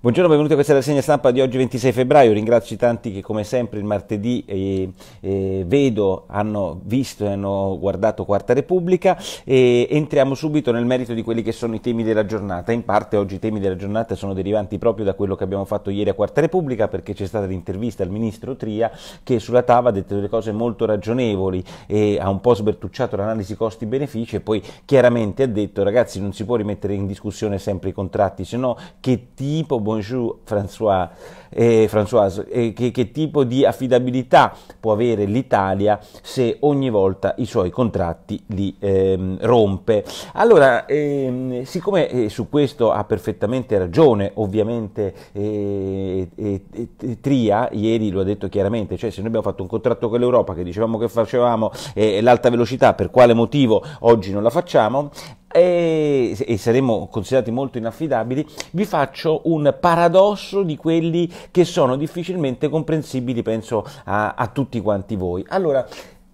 Buongiorno, benvenuti a questa rassegna stampa di oggi 26 febbraio, ringrazio i tanti che come sempre il martedì eh, eh, vedo, hanno visto e hanno guardato Quarta Repubblica e entriamo subito nel merito di quelli che sono i temi della giornata, in parte oggi i temi della giornata sono derivanti proprio da quello che abbiamo fatto ieri a Quarta Repubblica perché c'è stata l'intervista al ministro Tria che sulla TAV ha detto delle cose molto ragionevoli e ha un po' sbertucciato l'analisi costi-benefici e poi chiaramente ha detto ragazzi non si può rimettere in discussione sempre i contratti, se no che tipo Bonjour François, eh, Françoise, eh, che, che tipo di affidabilità può avere l'Italia se ogni volta i suoi contratti li ehm, rompe. Allora, ehm, siccome eh, su questo ha perfettamente ragione, ovviamente eh, eh, Tria ieri lo ha detto chiaramente, cioè se noi abbiamo fatto un contratto con l'Europa che dicevamo che facevamo eh, l'alta velocità, per quale motivo oggi non la facciamo? e, e saremo considerati molto inaffidabili, vi faccio un paradosso di quelli che sono difficilmente comprensibili, penso a, a tutti quanti voi. Allora,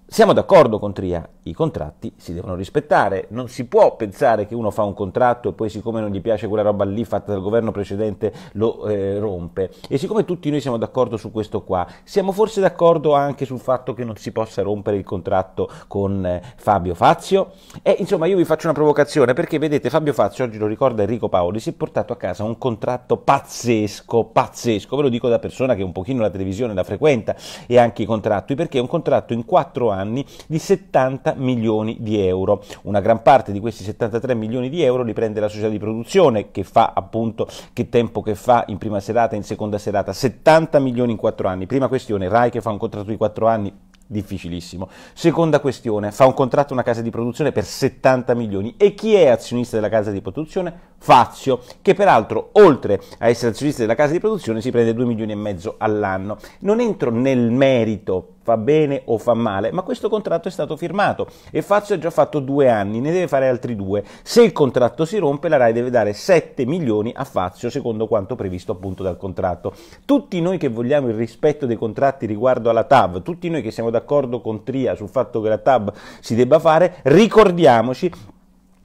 siamo d'accordo con Tria, i contratti si devono rispettare. Non si può pensare che uno fa un contratto e poi siccome non gli piace quella roba lì fatta dal governo precedente lo eh, rompe. E siccome tutti noi siamo d'accordo su questo qua, siamo forse d'accordo anche sul fatto che non si possa rompere il contratto con eh, Fabio Fazio? E insomma io vi faccio una provocazione perché vedete Fabio Fazio, oggi lo ricorda Enrico Paoli, si è portato a casa un contratto pazzesco, pazzesco, ve lo dico da persona che un pochino la televisione la frequenta e anche i contratti, perché è un contratto in 4 anni di 70 milioni di euro. Una gran parte di questi 73 milioni di euro li prende la società di produzione che fa appunto che tempo che fa in prima serata e in seconda serata, 70 milioni in 4 anni. Prima questione, Rai che fa un contratto di 4 anni difficilissimo. Seconda questione, fa un contratto a una casa di produzione per 70 milioni e chi è azionista della casa di produzione? Fazio, che peraltro oltre a essere azionista della casa di produzione si prende 2 milioni e mezzo all'anno. Non entro nel merito fa bene o fa male, ma questo contratto è stato firmato e Fazio ha già fatto due anni, ne deve fare altri due. Se il contratto si rompe, la RAI deve dare 7 milioni a Fazio, secondo quanto previsto appunto dal contratto. Tutti noi che vogliamo il rispetto dei contratti riguardo alla TAV, tutti noi che siamo d'accordo con Tria sul fatto che la TAV si debba fare, ricordiamoci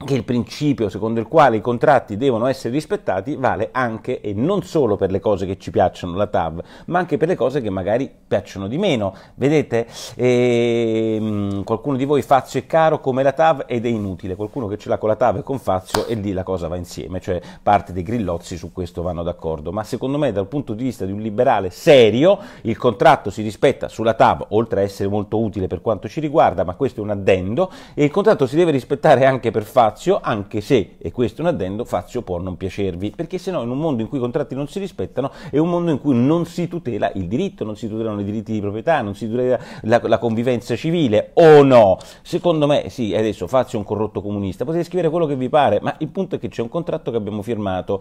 che il principio secondo il quale i contratti devono essere rispettati vale anche e non solo per le cose che ci piacciono, la TAV, ma anche per le cose che magari piacciono di meno. Vedete, ehm, qualcuno di voi Fazio è caro come la TAV ed è inutile, qualcuno che ce l'ha con la TAV e con Fazio e lì la cosa va insieme, cioè parte dei grillozzi su questo vanno d'accordo, ma secondo me dal punto di vista di un liberale serio il contratto si rispetta sulla TAV, oltre a essere molto utile per quanto ci riguarda, ma questo è un addendo, e il contratto si deve rispettare anche per Fazio Fazio, anche se, e questo è un addendo, Fazio può non piacervi, perché se no in un mondo in cui i contratti non si rispettano è un mondo in cui non si tutela il diritto, non si tutelano i diritti di proprietà, non si tutela la, la convivenza civile, o no? Secondo me, sì, adesso Fazio è un corrotto comunista, potete scrivere quello che vi pare, ma il punto è che c'è un contratto che abbiamo firmato.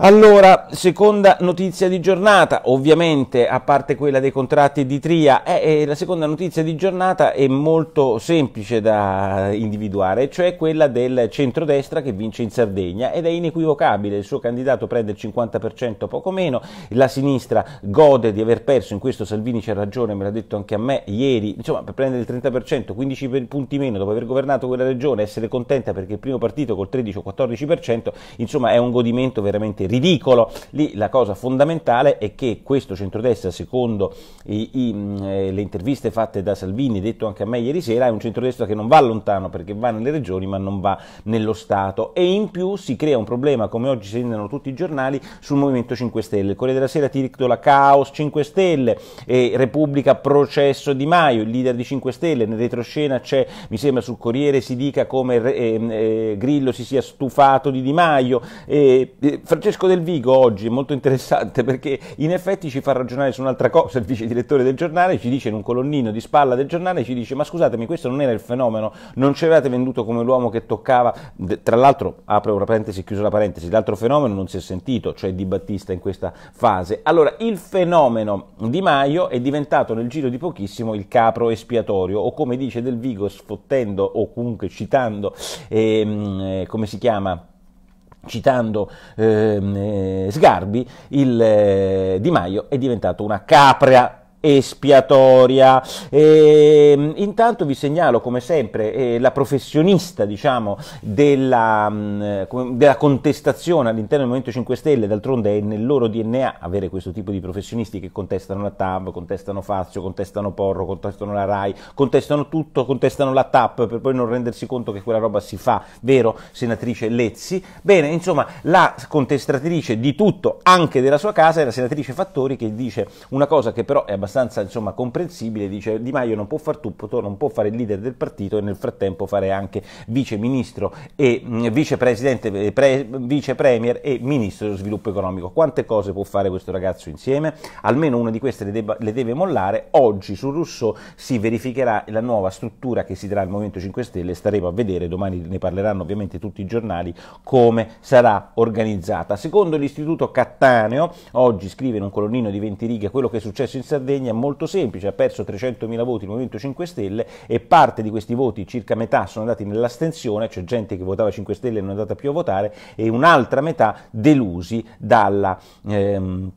Allora, seconda notizia di giornata, ovviamente a parte quella dei contratti di Tria, eh, eh, la seconda notizia di giornata è molto semplice da individuare, cioè quella del centrodestra che vince in Sardegna ed è inequivocabile, il suo candidato prende il 50% poco meno, la sinistra gode di aver perso, in questo Salvini c'è ragione, me l'ha detto anche a me ieri, insomma per prendere il 30%, 15 punti meno dopo aver governato quella regione, essere contenta perché il primo partito col 13 o 14%, insomma è un godimento veramente ridicolo. Lì la cosa fondamentale è che questo centrodestra, secondo i, i, eh, le interviste fatte da Salvini, detto anche a me ieri sera, è un centrodestra che non va lontano perché va nelle regioni ma non va nello Stato e in più si crea un problema, come oggi sentono tutti i giornali, sul Movimento 5 Stelle. Il Corriere della Sera ti titola Caos 5 Stelle, eh, Repubblica processo Di Maio, il leader di 5 Stelle, nel retroscena c'è, mi sembra sul Corriere si dica come eh, eh, Grillo si sia stufato di Di Maio, eh, Francesco disco del Vigo oggi è molto interessante perché in effetti ci fa ragionare su un'altra cosa. Il vice direttore del giornale ci dice in un colonnino di spalla del giornale, ci dice ma scusatemi questo non era il fenomeno, non ci avevate venduto come l'uomo che toccava, tra l'altro apro una parentesi, e chiuso la parentesi, l'altro fenomeno non si è sentito, cioè Di Battista in questa fase. Allora il fenomeno Di Maio è diventato nel giro di pochissimo il capro espiatorio o come dice Del Vigo sfottendo o comunque citando, ehm, eh, come si chiama? citando ehm, eh, Sgarbi, il eh, Di Maio è diventato una capra espiatoria. E, ehm, intanto vi segnalo come sempre eh, la professionista diciamo, della, mh, mm, della, contestazione all'interno del Movimento 5 Stelle, d'altronde è nel loro DNA avere questo tipo di professionisti che contestano la TAV, contestano Fazio, contestano Porro, contestano la RAI, contestano tutto, contestano la TAP per poi non rendersi conto che quella roba si fa, vero senatrice Lezzi? Bene, insomma, la contestatrice di tutto, anche della sua casa, è la senatrice Fattori che dice una cosa che però è abbastanza abbastanza insomma, comprensibile, dice Di Maio non può fare tutto, non può fare il leader del partito e nel frattempo fare anche vice ministro e mh, mm, vicepresidente, eh, pre, vice premier e ministro dello sviluppo economico. Quante cose può fare questo ragazzo insieme? Almeno una di queste le, debba, le deve mollare. Oggi su Rousseau si verificherà la nuova struttura che si darà al Movimento 5 Stelle, staremo a vedere, domani ne parleranno ovviamente tutti i giornali, come sarà organizzata. Secondo l'Istituto Cattaneo, oggi scrive in un colonnino di 20 righe quello che è successo in Sardegna, rassegna è molto semplice, ha perso 300.000 voti il Movimento 5 Stelle e parte di questi voti, circa metà, sono andati nell'astensione, cioè gente che votava 5 Stelle e non è andata più a votare, e un'altra metà delusi dalla... Ehm,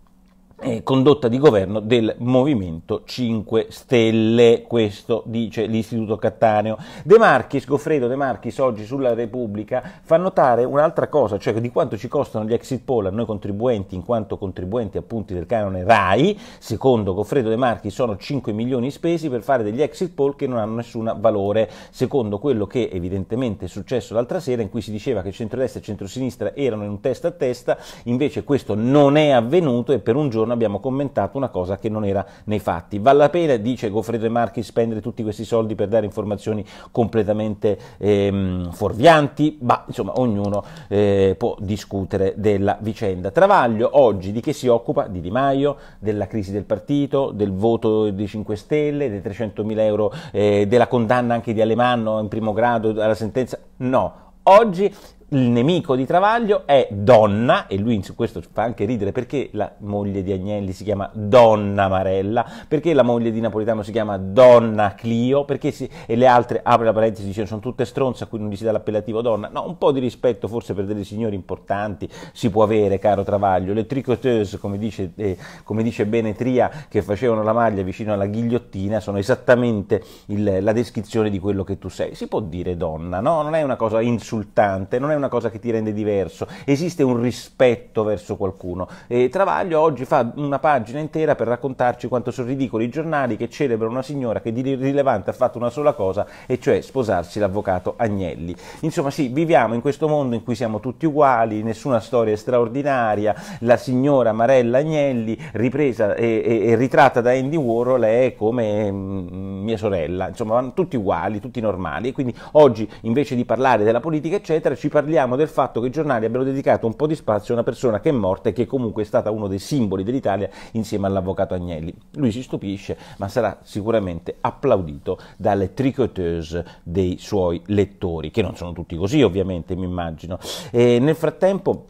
eh, condotta di governo del Movimento 5 Stelle, questo dice l'Istituto Cattaneo. De Marchis, Goffredo De Marchis oggi sulla Repubblica fa notare un'altra cosa, cioè di quanto ci costano gli exit poll a noi contribuenti in quanto contribuenti appunti del canone RAI, secondo Goffredo De Marchis sono 5 milioni spesi per fare degli exit poll che non hanno nessun valore, secondo quello che evidentemente è successo l'altra sera in cui si diceva che centrodestra e centrosinistra erano in un testa a testa, invece questo non è avvenuto e per un giorno giorno abbiamo commentato una cosa che non era nei fatti. Vale la pena, dice Goffredo e Marchi, spendere tutti questi soldi per dare informazioni completamente ehm, fuorvianti? Ma insomma ognuno eh, può discutere della vicenda. Travaglio oggi di che si occupa? Di Di Maio, della crisi del partito, del voto dei 5 Stelle, dei 300 mila euro, eh, della condanna anche di Alemanno in primo grado alla sentenza? No. Oggi il nemico di Travaglio è donna, e lui su questo fa anche ridere perché la moglie di Agnelli si chiama Donna Marella, perché la moglie di Napolitano si chiama Donna Clio, perché si, e le altre, apre la parentesi, dice sono tutte stronze a cui non gli si dà l'appellativo donna. No, un po' di rispetto forse per delle signori importanti si può avere, caro Travaglio. Le tricoteuse, come dice, eh, come dice bene Tria, che facevano la maglia vicino alla ghigliottina, sono esattamente il, la descrizione di quello che tu sei. Si può dire donna, no? Non è una cosa insultante, non è una una cosa che ti rende diverso, esiste un rispetto verso qualcuno. E Travaglio oggi fa una pagina intera per raccontarci quanto sono ridicoli i giornali che celebrano una signora che di rilevante ha fatto una sola cosa, e cioè sposarsi l'avvocato Agnelli. Insomma sì, viviamo in questo mondo in cui siamo tutti uguali, nessuna storia è straordinaria, la signora Marella Agnelli, ripresa e, e, e ritratta da Andy Warhol, è come mm, mia sorella, insomma tutti uguali, tutti normali, e quindi oggi invece di parlare della politica eccetera ci parliamo parliamo del fatto che i giornali abbiano dedicato un po' di spazio a una persona che è morta e che comunque è stata uno dei simboli dell'Italia insieme all'avvocato Agnelli. Lui si stupisce, ma sarà sicuramente applaudito dalle tricoteuse dei suoi lettori, che non sono tutti così ovviamente, mi immagino. E nel frattempo...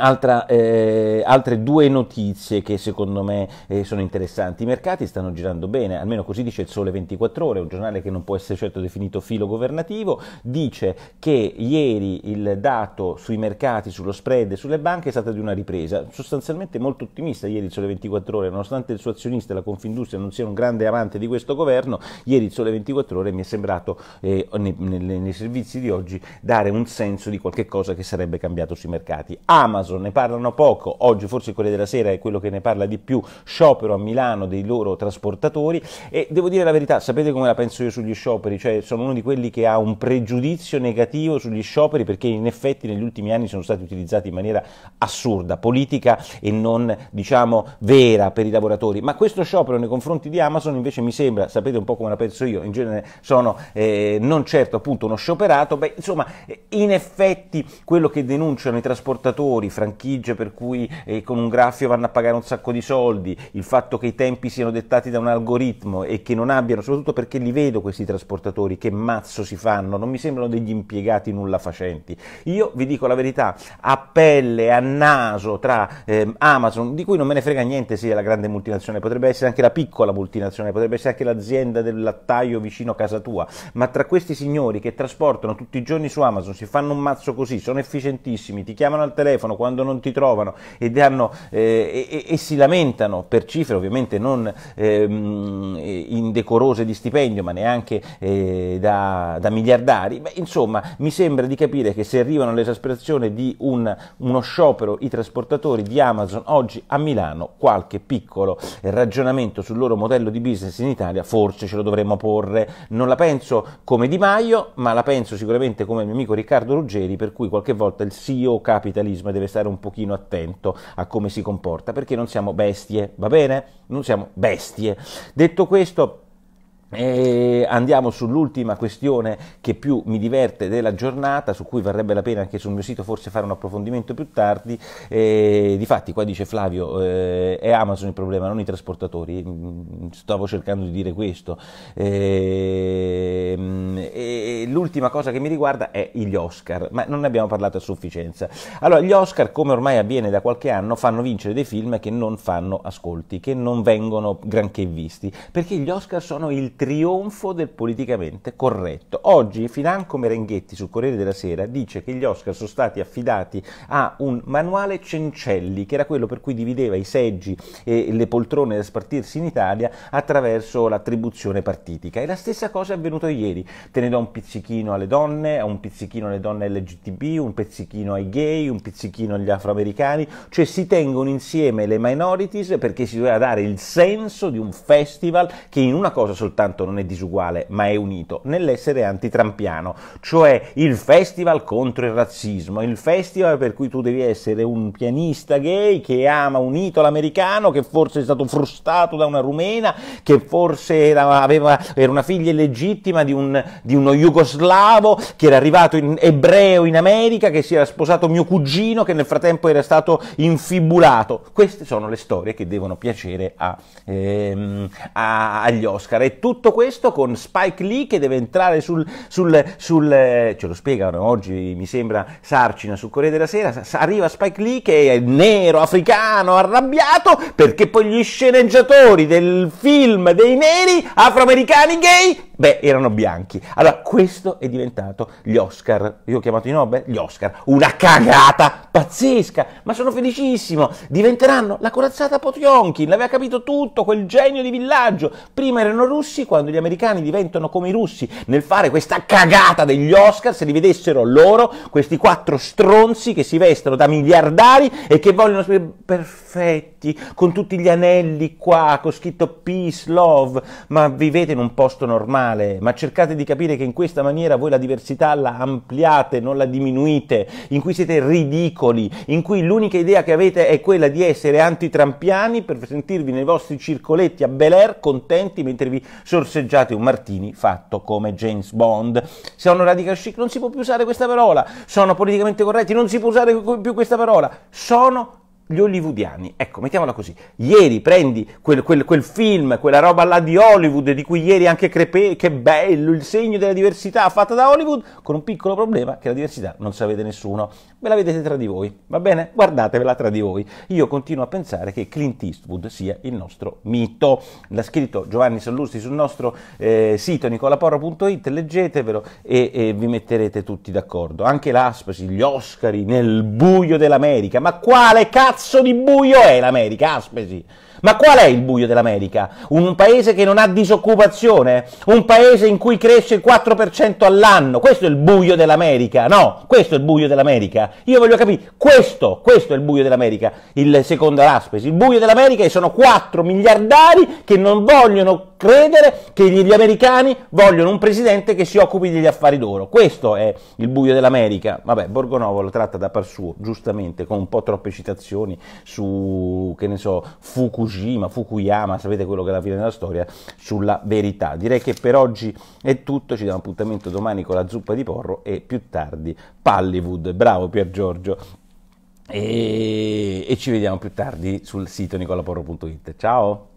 Altra, eh, altre due notizie che secondo me eh, sono interessanti. I mercati stanno girando bene, almeno così dice il Sole 24 Ore, un giornale che non può essere certo definito filo governativo. Dice che ieri il dato sui mercati, sullo spread e sulle banche è stato di una ripresa. Sostanzialmente molto ottimista ieri il Sole 24 Ore, nonostante il suo azionista, e la Confindustria, non siano un grande amante di questo governo. Ieri il Sole 24 Ore mi è sembrato, eh, nei, nei, nei, servizi di oggi, dare un senso di qualche cosa che sarebbe cambiato sui mercati. Amazon caso, ne parlano poco, oggi forse Corriere della Sera è quello che ne parla di più, sciopero a Milano dei loro trasportatori e devo dire la verità, sapete come la penso io sugli scioperi, cioè sono uno di quelli che ha un pregiudizio negativo sugli scioperi perché in effetti negli ultimi anni sono stati utilizzati in maniera assurda, politica e non diciamo vera per i lavoratori, ma questo sciopero nei confronti di Amazon invece mi sembra, sapete un po' come la penso io, in genere sono eh, non certo appunto uno scioperato, beh insomma eh, in effetti quello che denunciano i trasportatori franchigie per cui eh, con un graffio vanno a pagare un sacco di soldi, il fatto che i tempi siano dettati da un algoritmo e che non abbiano, soprattutto perché li vedo questi trasportatori che mazzo si fanno, non mi sembrano degli impiegati nulla facenti. Io vi dico la verità, a pelle, a naso tra eh, Amazon, di cui non me ne frega niente se è la grande multinazionale, potrebbe essere anche la piccola multinazionale, potrebbe essere anche l'azienda del lattaio vicino a casa tua, ma tra questi signori che trasportano tutti i giorni su Amazon, si fanno un mazzo così, sono efficientissimi, ti chiamano al telefono quando quando non ti trovano e, danno, eh, e, e si lamentano per cifre ovviamente non eh, indecorose di stipendio, ma neanche eh, da, da, miliardari, beh, insomma mi sembra di capire che se arrivano all'esasperazione di un, uno sciopero i trasportatori di Amazon oggi a Milano, qualche piccolo ragionamento sul loro modello di business in Italia forse ce lo dovremmo porre. Non la penso come Di Maio, ma la penso sicuramente come il mio amico Riccardo Ruggeri, per cui qualche volta il CEO capitalismo deve stare un pochino attento a come si comporta, perché non siamo bestie, va bene? Non siamo bestie. Detto questo, e andiamo sull'ultima questione che più mi diverte della giornata, su cui varrebbe la pena anche sul mio sito forse fare un approfondimento più tardi. E, difatti, qua dice Flavio, eh, è Amazon il problema, non i trasportatori. Mm, stavo cercando di dire questo. E, ehm, e, l'ultima cosa che mi riguarda è gli Oscar, ma non ne abbiamo parlato a sufficienza. Allora, gli Oscar, come ormai avviene da qualche anno, fanno vincere dei film che non fanno ascolti, che non vengono granché visti, perché gli Oscar sono il trionfo del politicamente corretto. Oggi Financo Merenghetti sul Corriere della Sera dice che gli Oscar sono stati affidati a un manuale Cencelli, che era quello per cui divideva i seggi e le poltrone da spartirsi in Italia attraverso l'attribuzione partitica. E la stessa cosa è avvenuta ieri. Te ne do un pizzichino alle donne, un pizzichino alle donne LGTB, un pizzichino ai gay, un pizzichino agli afroamericani, cioè si tengono insieme le minorities perché si doveva dare il senso di un festival che in una cosa soltanto soltanto non è disuguale, ma è unito nell'essere antitrampiano, cioè il festival contro il razzismo, il festival per cui tu devi essere un pianista gay che ama unito l'americano, che forse è stato frustato da una rumena, che forse era, aveva, era una figlia illegittima di, un, di uno jugoslavo, che era arrivato in ebreo in America, che si era sposato mio cugino, che nel frattempo era stato infibulato. Queste sono le storie che devono piacere a, ehm, a, agli Oscar. E tutto tutto questo con Spike Lee che deve entrare sul, sul, sul eh, ce lo spiegano oggi mi sembra Sarcina su Corriere della Sera, arriva Spike Lee che è nero, africano, arrabbiato perché poi gli sceneggiatori del film dei neri afroamericani gay Beh, erano bianchi. Allora, questo è diventato gli Oscar. Io ho chiamato i Nobel gli Oscar. Una cagata pazzesca, ma sono felicissimo. Diventeranno la corazzata Potionkin, l'aveva capito tutto, quel genio di villaggio. Prima erano russi, quando gli americani diventano come i russi nel fare questa cagata degli Oscar, se li vedessero loro, questi quattro stronzi che si vestono da miliardari e che vogliono essere perfetti, con tutti gli anelli qua, con scritto peace, love, ma vivete in un posto normale, ma cercate di capire che in questa maniera voi la diversità la ampliate, non la diminuite, in cui siete ridicoli, in cui l'unica idea che avete è quella di essere antitrampiani per sentirvi nei vostri circoletti a Bel Air contenti mentre vi sono sorseggiate un martini fatto come James Bond. Sono radical chic, non si può più usare questa parola. Sono politicamente corretti, non si può usare più questa parola. Sono gli hollywoodiani. Ecco, mettiamola così. Ieri prendi quel, quel, quel, film, quella roba là di Hollywood, di cui ieri anche crepè, che bello, il segno della diversità fatta da Hollywood, con un piccolo problema che la diversità non sa nessuno ve la vedete tra di voi, va bene? Guardatevela tra di voi. Io continuo a pensare che Clint Eastwood sia il nostro mito. L'ha scritto Giovanni Sallusti sul nostro eh, sito nicolaporro.it, leggetevelo e, e, vi metterete tutti d'accordo. Anche l'Aspasi, gli Oscari nel buio dell'America. Ma quale cazzo di buio è l'America, Aspesi? Ma qual è il buio dell'America? Un paese che non ha disoccupazione? Un paese in cui cresce il 4% all'anno? Questo è il buio dell'America? No, questo è il buio dell'America. Io voglio capire, questo, questo è il buio dell'America, il secondo Raspes. Il buio dell'America è sono 4 miliardari che non vogliono credere che gli americani vogliono un presidente che si occupi degli affari d'oro. Questo è il buio dell'America. Vabbè, Borgonovo lo tratta da par suo, giustamente, con un po' troppe citazioni su, che ne so, Fukushima, Fukuyama, sapete quello che è la fine della storia, sulla verità. Direi che per oggi è tutto, ci diamo appuntamento domani con la zuppa di porro e più tardi Hollywood. Bravo Pier Giorgio. E, e ci vediamo più tardi sul sito nicolaporro.it. Ciao!